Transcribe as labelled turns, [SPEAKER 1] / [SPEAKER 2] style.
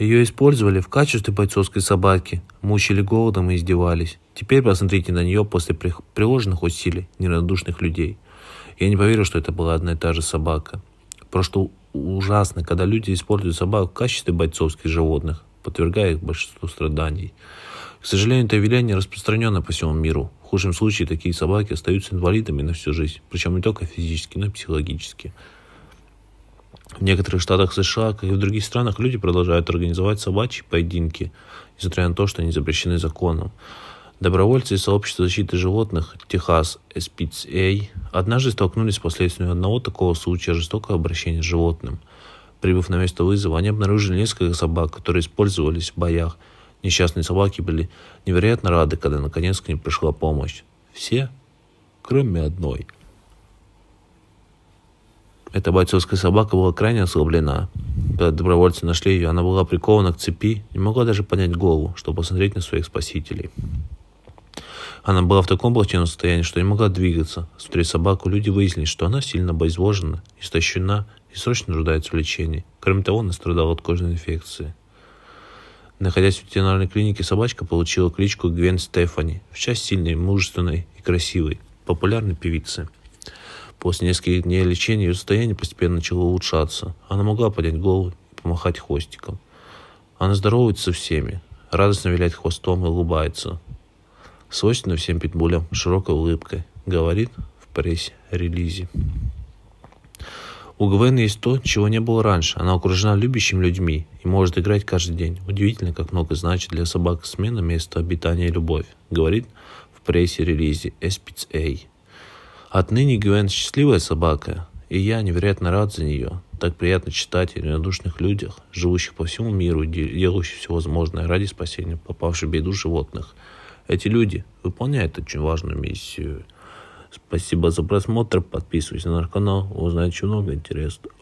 [SPEAKER 1] Ее использовали в качестве бойцовской собаки, мучили голодом и издевались. Теперь посмотрите на нее после приложенных усилий неравнодушных людей. Я не поверю, что это была одна и та же собака. Просто ужасно, когда люди используют собак в качестве бойцовских животных, подвергая их большинству страданий. К сожалению, это явление распространено по всему миру. В худшем случае такие собаки остаются инвалидами на всю жизнь, причем не только физически, но и психологически. В некоторых штатах США, как и в других странах, люди продолжают организовать собачьи поединки, несмотря на то, что они запрещены законом. Добровольцы из сообщества защиты животных Техас SPCA однажды столкнулись с последствиями одного такого случая жестокого обращения с животным. Прибыв на место вызова, они обнаружили несколько собак, которые использовались в боях. Несчастные собаки были невероятно рады, когда наконец к ним пришла помощь. Все, кроме одной – эта бойцовская собака была крайне ослаблена. Когда добровольцы нашли ее, она была прикована к цепи, и не могла даже поднять голову, чтобы посмотреть на своих спасителей. Она была в таком плачевном состоянии, что не могла двигаться. Смотря собаку, люди выяснили, что она сильно обезвожена, истощена и срочно нуждается в лечении. Кроме того, она страдала от кожной инфекции. Находясь в ветеринарной клинике, собачка получила кличку Гвен Стефани, в часть сильной, мужественной и красивой, популярной певицы – После нескольких дней лечения ее состояние постепенно начало улучшаться. Она могла поднять голову и помахать хвостиком. Она здоровается всеми, радостно виляет хвостом и улыбается. Свойственно всем питбулям широкой улыбкой, говорит в пресс-релизе. У Гвен есть то, чего не было раньше. Она окружена любящими людьми и может играть каждый день. Удивительно, как много значит для собак смена места обитания и любовь, говорит в прессе-релизе SPCA. Отныне Гвен счастливая собака, и я невероятно рад за нее. Так приятно читать о равнодушных людях, живущих по всему миру и делающих все возможное ради спасения попавших в беду животных. Эти люди выполняют очень важную миссию. Спасибо за просмотр. Подписывайся на наш канал. Узнаете много интересного.